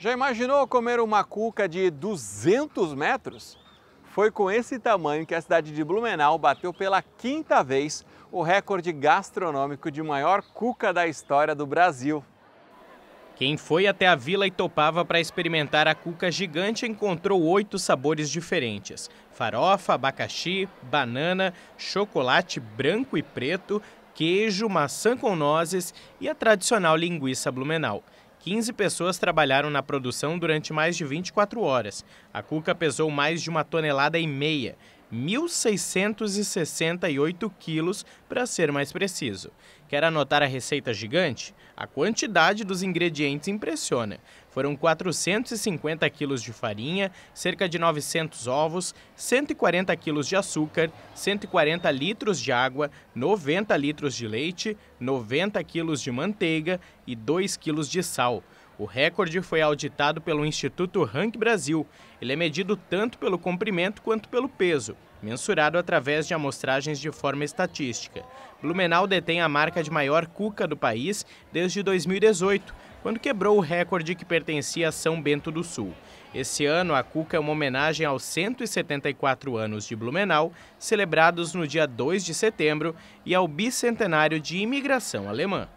Já imaginou comer uma cuca de 200 metros? Foi com esse tamanho que a cidade de Blumenau bateu pela quinta vez o recorde gastronômico de maior cuca da história do Brasil. Quem foi até a Vila e topava para experimentar a cuca gigante encontrou oito sabores diferentes: farofa, abacaxi, banana, chocolate branco e preto, queijo, maçã com nozes e a tradicional linguiça blumenau. 15 pessoas trabalharam na produção durante mais de 24 horas. A cuca pesou mais de uma tonelada e meia 1.668 quilos, para ser mais preciso. Quer anotar a receita gigante? A quantidade dos ingredientes impressiona. Foram 450 quilos de farinha, cerca de 900 ovos, 140 quilos de açúcar, 140 litros de água, 90 litros de leite, 90 quilos de manteiga e 2 quilos de sal. O recorde foi auditado pelo Instituto Rank Brasil. Ele é medido tanto pelo comprimento quanto pelo peso, mensurado através de amostragens de forma estatística. Blumenau detém a marca de maior cuca do país desde 2018, quando quebrou o recorde que pertencia a São Bento do Sul. Esse ano, a cuca é uma homenagem aos 174 anos de Blumenau, celebrados no dia 2 de setembro, e ao bicentenário de imigração alemã.